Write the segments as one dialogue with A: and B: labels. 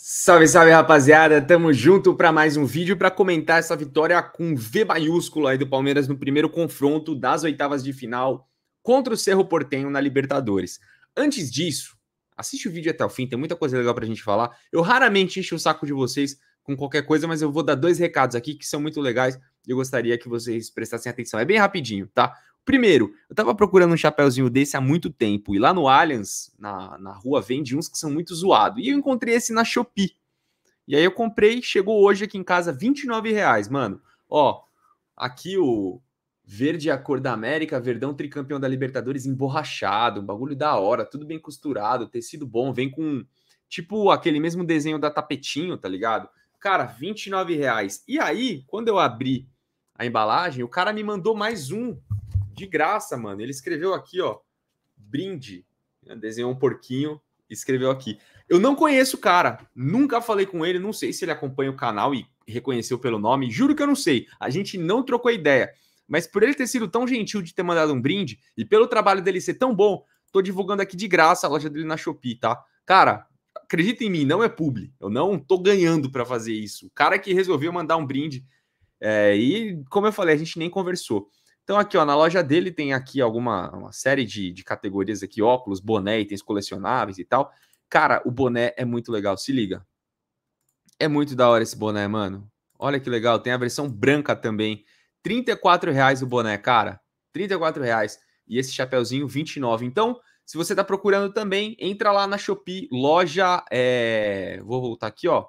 A: Salve, salve, rapaziada. Tamo junto para mais um vídeo para comentar essa vitória com V maiúsculo aí do Palmeiras no primeiro confronto das oitavas de final contra o Cerro Portenho na Libertadores. Antes disso, assiste o vídeo até o fim, tem muita coisa legal pra gente falar. Eu raramente encho o saco de vocês com qualquer coisa, mas eu vou dar dois recados aqui que são muito legais e eu gostaria que vocês prestassem atenção. É bem rapidinho, tá? Primeiro, eu tava procurando um chapéuzinho desse há muito tempo, e lá no Allianz, na, na rua, vende uns que são muito zoados. E eu encontrei esse na Shopee. E aí eu comprei, chegou hoje aqui em casa, 29 reais, mano. Ó, aqui o verde é a cor da América, verdão tricampeão da Libertadores emborrachado, um bagulho da hora, tudo bem costurado, tecido bom, vem com tipo aquele mesmo desenho da tapetinho, tá ligado? Cara, 29 reais. E aí, quando eu abri a embalagem, o cara me mandou mais um de graça, mano. Ele escreveu aqui, ó, brinde. Desenhou um porquinho, escreveu aqui. Eu não conheço o cara, nunca falei com ele, não sei se ele acompanha o canal e reconheceu pelo nome, juro que eu não sei. A gente não trocou ideia. Mas por ele ter sido tão gentil de ter mandado um brinde e pelo trabalho dele ser tão bom, tô divulgando aqui de graça a loja dele na Shopee, tá? Cara, acredita em mim, não é publi. Eu não tô ganhando para fazer isso. O cara que resolveu mandar um brinde é, e, como eu falei, a gente nem conversou. Então aqui, ó, na loja dele tem aqui alguma uma série de, de categorias aqui, óculos, boné, itens colecionáveis e tal. Cara, o boné é muito legal, se liga. É muito da hora esse boné, mano. Olha que legal, tem a versão branca também. R$ reais o boné, cara. R$ reais E esse chapeuzinho, 29. Então, se você está procurando também, entra lá na Shopee, loja. É... Vou voltar aqui, ó.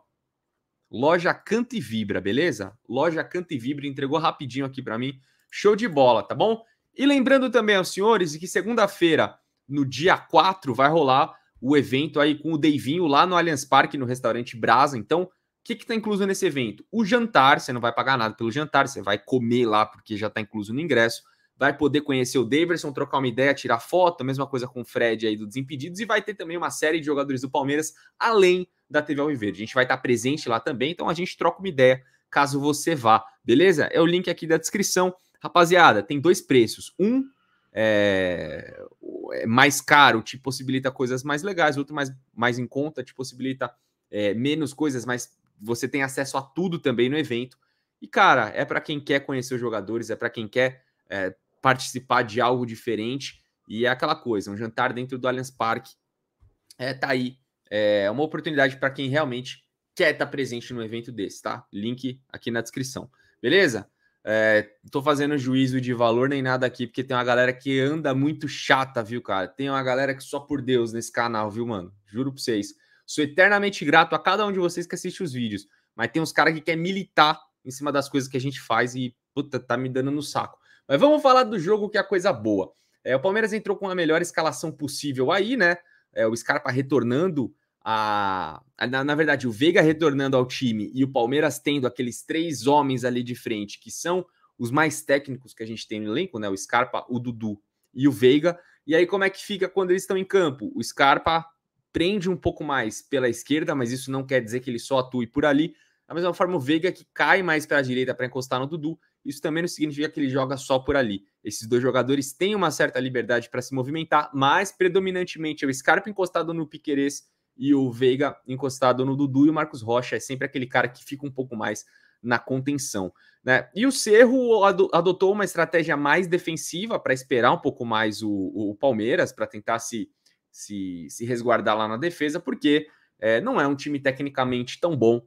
A: Loja Canta e Vibra, beleza? Loja Canta e Vibra entregou rapidinho aqui para mim. Show de bola, tá bom? E lembrando também aos senhores que segunda-feira, no dia 4, vai rolar o evento aí com o Deivinho lá no Allianz Parque, no restaurante Brasa. Então, o que está incluso nesse evento? O jantar, você não vai pagar nada pelo jantar, você vai comer lá porque já está incluso no ingresso. Vai poder conhecer o Davidson, trocar uma ideia, tirar foto, mesma coisa com o Fred aí do Desimpedidos, e vai ter também uma série de jogadores do Palmeiras, além da TV Alviverde. A gente vai estar tá presente lá também, então a gente troca uma ideia caso você vá, beleza? É o link aqui da descrição. Rapaziada, tem dois preços. Um é, é, mais caro, te possibilita coisas mais legais, outro mais, mais em conta, te possibilita é, menos coisas, mas você tem acesso a tudo também no evento. E, cara, é para quem quer conhecer os jogadores, é para quem quer é, participar de algo diferente. E é aquela coisa, um jantar dentro do Allianz Parque é, tá aí. É uma oportunidade para quem realmente quer estar tá presente no evento desse, tá? Link aqui na descrição. Beleza? É, tô fazendo juízo de valor nem nada aqui, porque tem uma galera que anda muito chata, viu, cara? Tem uma galera que só por Deus nesse canal, viu, mano? Juro para vocês. Sou eternamente grato a cada um de vocês que assiste os vídeos. Mas tem uns caras que quer militar em cima das coisas que a gente faz e, puta, tá me dando no saco. Mas vamos falar do jogo que é a coisa boa. É, o Palmeiras entrou com a melhor escalação possível aí, né? É, o Scarpa retornando a, na, na, verdade, o Veiga retornando ao time e o Palmeiras tendo aqueles três homens ali de frente, que são os mais técnicos que a gente tem no elenco, né? O Scarpa, o Dudu e o Veiga. E aí, como é que fica quando eles estão em campo? O Scarpa prende um pouco mais pela esquerda, mas isso não quer dizer que ele só atue por ali. Da mesma forma, o Veiga que cai mais para a direita para encostar no Dudu, isso também não significa que ele joga só por ali. Esses dois jogadores têm uma certa liberdade para se movimentar, mas predominantemente é o Scarpa encostado no Piquerez e o Veiga encostado no Dudu e o Marcos Rocha é sempre aquele cara que fica um pouco mais na contenção. Né? E o Cerro adotou uma estratégia mais defensiva para esperar um pouco mais o, o Palmeiras, para tentar se, se, se, resguardar lá na defesa, porque é, não é um time tecnicamente tão bom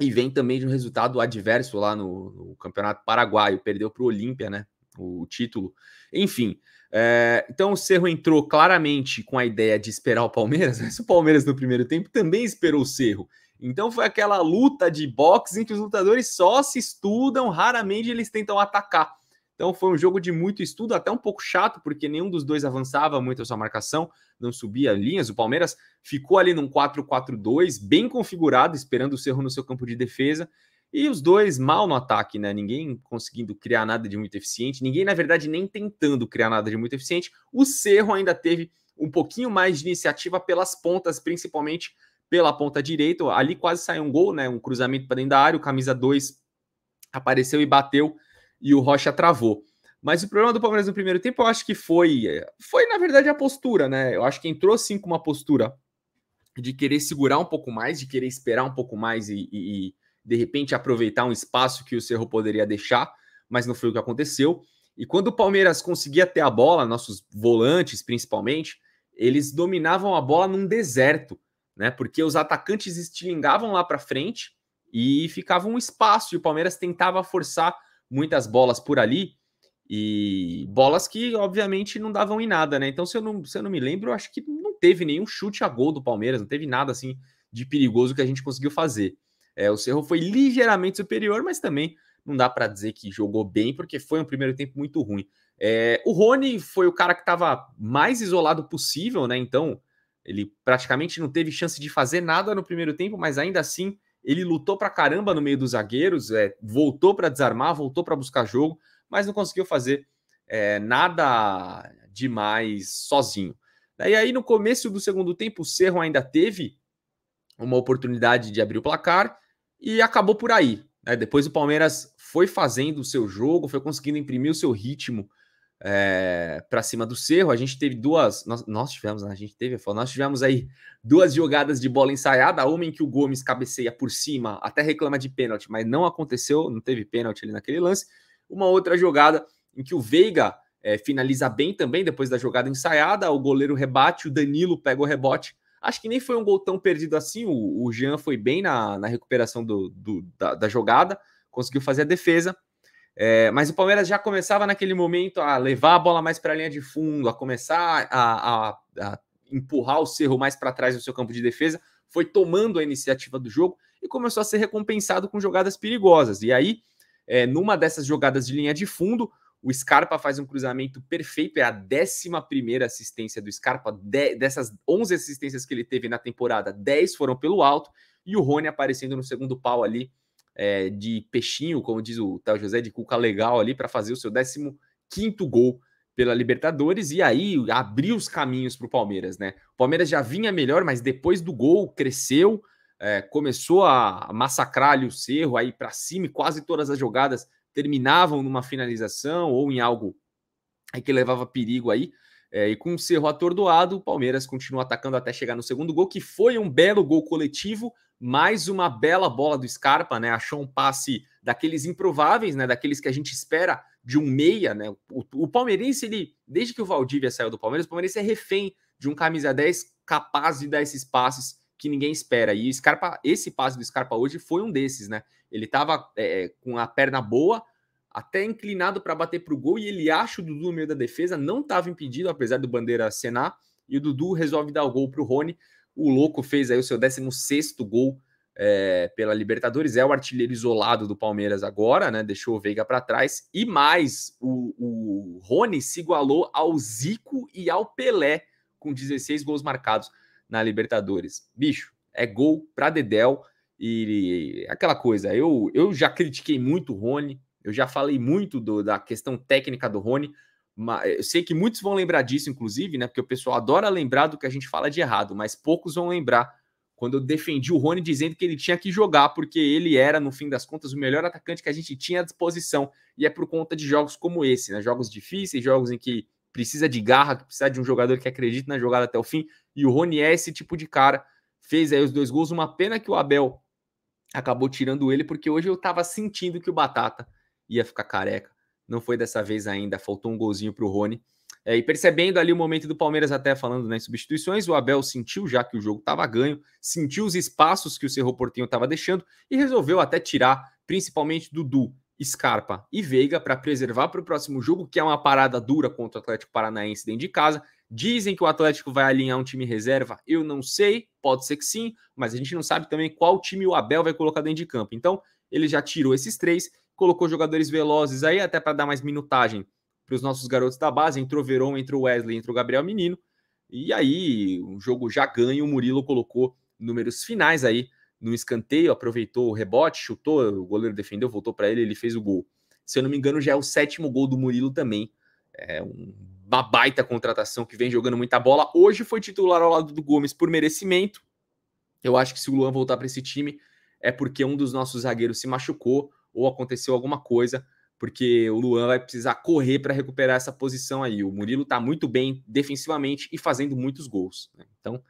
A: e vem também de um resultado adverso lá no, no Campeonato Paraguaio, perdeu para o Olímpia né? o título. Enfim, é, então o Cerro entrou claramente com a ideia de esperar o Palmeiras, mas o Palmeiras no primeiro tempo também esperou o Cerro. Então foi aquela luta de boxe em que os lutadores só se estudam, raramente eles tentam atacar. Então foi um jogo de muito estudo, até um pouco chato, porque nenhum dos dois avançava muito a sua marcação, não subia linhas. O Palmeiras ficou ali num 4-4-2, bem configurado, esperando o Cerro no seu campo de defesa. E os dois mal no ataque, né? Ninguém conseguindo criar nada de muito eficiente, ninguém, na verdade, nem tentando criar nada de muito eficiente. O Cerro ainda teve um pouquinho mais de iniciativa pelas pontas, principalmente pela ponta direita. Ali quase saiu um gol, né? Um cruzamento para dentro da área, o camisa 2 apareceu e bateu, e o Rocha travou. Mas o problema do Palmeiras no primeiro tempo, eu acho que foi, foi na verdade a postura, né? Eu acho que entrou sim com uma postura de querer segurar um pouco mais, de querer esperar um pouco mais e, e, de repente aproveitar um espaço que o Cerro poderia deixar, mas não foi o que aconteceu. E quando o Palmeiras conseguia ter a bola, nossos volantes principalmente, eles dominavam a bola num deserto, né? Porque os atacantes estilingavam lá para frente e ficava um espaço e o Palmeiras tentava forçar muitas bolas por ali e bolas que obviamente não davam em nada, né? Então se eu não, se eu não me lembro, eu acho que não teve nenhum chute a gol do Palmeiras, não teve nada assim de perigoso que a gente conseguiu fazer. É, o Cerro foi ligeiramente superior, mas também não dá para dizer que jogou bem, porque foi um primeiro tempo muito ruim. É, o Rony foi o cara que estava mais isolado possível, né? Então, ele praticamente não teve chance de fazer nada no primeiro tempo, mas ainda assim ele lutou para caramba no meio dos zagueiros, é, voltou para desarmar, voltou para buscar jogo, mas não conseguiu fazer é, nada demais sozinho. E aí, no começo do segundo tempo, o Cerro ainda teve uma oportunidade de abrir o placar, e acabou por aí. Né? Depois o Palmeiras foi fazendo o seu jogo, foi conseguindo imprimir o seu ritmo é, eh, para cima do Cerro. A gente teve duas, nós, nós tivemos, né? a gente teve, nós tivemos aí duas jogadas de bola ensaiada, uma em que o Gomes cabeceia por cima, até reclama de pênalti, mas não aconteceu, não teve pênalti ali naquele lance. Uma outra jogada em que o Veiga é, finaliza bem também depois da jogada ensaiada, o goleiro rebate, o Danilo pega o rebote Acho que nem foi um gol tão perdido assim. O, o Jean foi bem na, na recuperação do, do da, da, jogada, conseguiu fazer a defesa. É, mas o Palmeiras já começava naquele momento a levar a bola mais para a linha de fundo, a começar a, a, a empurrar o Cerro mais para trás do seu campo de defesa. Foi tomando a iniciativa do jogo e começou a ser recompensado com jogadas perigosas. E aí, é, numa dessas jogadas de linha de fundo, o Scarpa faz um cruzamento perfeito, é a 11 assistência do Scarpa. De, dessas 11 assistências que ele teve na temporada, 10 foram pelo alto. E o Rony aparecendo no segundo pau ali, é, de peixinho, como diz o Tal José, de cuca legal ali, para fazer o seu 15 gol pela Libertadores e aí abriu os caminhos para o Palmeiras, né? O Palmeiras já vinha melhor, mas depois do gol cresceu, é, começou a massacrar ali o Cerro, aí para cima e quase todas as jogadas terminavam numa finalização ou em algo que levava perigo aí. É, e com o Cerro atordoado, o Palmeiras continua atacando até chegar no segundo gol, que foi um belo gol coletivo, mais uma bela bola do Scarpa, né? Achou um passe daqueles improváveis, né? Daqueles que a gente espera de um meia, né? O, o palmeirense, ele, desde que o Valdívia saiu do Palmeiras, o palmeirense é refém de um camisa 10 capaz de dar esses passes que ninguém espera. E o Scarpa, esse passe do Scarpa hoje foi um desses, né? Ele estava é, é, com a perna boa, até inclinado para bater para o gol, e ele acha o Dudu no meio da defesa, não estava impedido, apesar do Bandeira acenar, e o Dudu resolve dar o gol para o Rony. O Louco fez aí o seu 16 gol é, pela Libertadores, é o artilheiro isolado do Palmeiras agora, né? Deixou o Veiga para trás, e mais, o, o Rony se igualou ao Zico e ao Pelé, com 16 gols marcados na Libertadores. Bicho, é gol para Dedel e aquela coisa. Eu, eu já critiquei muito o Rony, eu já falei muito do, da questão técnica do Rony. Mas eh, eu sei que muitos vão lembrar disso, inclusive, né? Porque o pessoal adora lembrar do que a gente fala de errado, mas poucos vão lembrar quando eu defendi o Rony dizendo que ele tinha que jogar, porque ele era, no fim das contas, o melhor atacante que a gente tinha à disposição. E é por conta de jogos como esse, né? Jogos difíceis, jogos em que precisa de garra, que precisa de um jogador que acredite na jogada até o fim. E o Rony é esse tipo de cara. Fez aí os dois gols. Uma pena que o Abel acabou tirando ele, porque hoje eu tava sentindo que o Batata ia ficar careca. Não foi dessa vez ainda. Faltou um golzinho pro Rony. É, e percebendo ali o momento do Palmeiras, até falando nas né, substituições, o Abel sentiu já que o jogo estava ganho, sentiu os espaços que o Cerro Portinho estava deixando e resolveu até tirar, principalmente Dudu Scarpa e Veiga para preservar para o próximo jogo, que é uma parada dura contra o Atlético Paranaense dentro de casa. Dizem que o Atlético vai alinhar um time reserva, eu não sei, pode ser que sim, mas a gente não sabe também qual time o Abel vai colocar dentro de campo. Então, ele já tirou esses três, colocou jogadores velozes aí, até para dar mais minutagem para os nossos garotos da base. Entrou Verão, entrou Wesley, entrou Gabriel Menino. E aí, o jogo já ganha, o Murilo colocou números finais aí no escanteio, aproveitou o rebote, chutou, o goleiro defendeu, voltou para ele, ele fez o gol. Se eu não me engano, já é o sétimo gol do Murilo também. É uma baita contratação que vem jogando muita bola. Hoje foi titular ao lado do Gomes por merecimento. Eu acho que se o Luan voltar para esse time é porque um dos nossos zagueiros se machucou ou aconteceu alguma coisa, porque o Luan vai precisar correr para recuperar essa posição aí. O Murilo está muito bem defensivamente e fazendo muitos gols. Né? Então,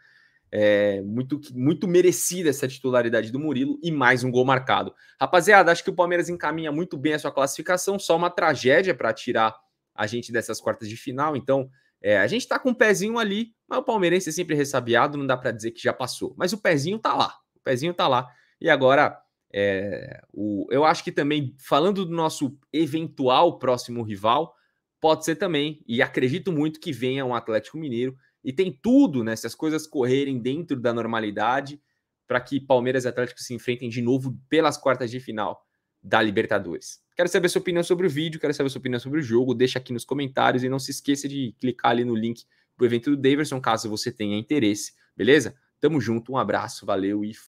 A: é, muito, muito merecida essa titularidade do Murilo e mais um gol marcado. Rapaziada, acho que o Palmeiras encaminha muito bem a sua classificação, só uma tragédia para tirar a gente dessas quartas de final. Então, é, a gente está com um pezinho ali, mas o palmeirense é sempre ressabiado, não dá para dizer que já passou. Mas o pezinho tá lá, o pezinho tá lá. E agora, é, o, eu acho que também, falando do nosso eventual próximo rival, Pode ser também, e acredito muito que venha um Atlético Mineiro. E tem tudo, né? Se as coisas correrem dentro da normalidade, para que Palmeiras e Atlético se enfrentem de novo pelas quartas de final da Libertadores. Quero saber sua opinião sobre o vídeo, quero saber sua opinião sobre o jogo, deixa aqui nos comentários e não se esqueça de clicar ali no link do evento do Davidson, caso você tenha interesse, beleza? Tamo junto, um abraço, valeu e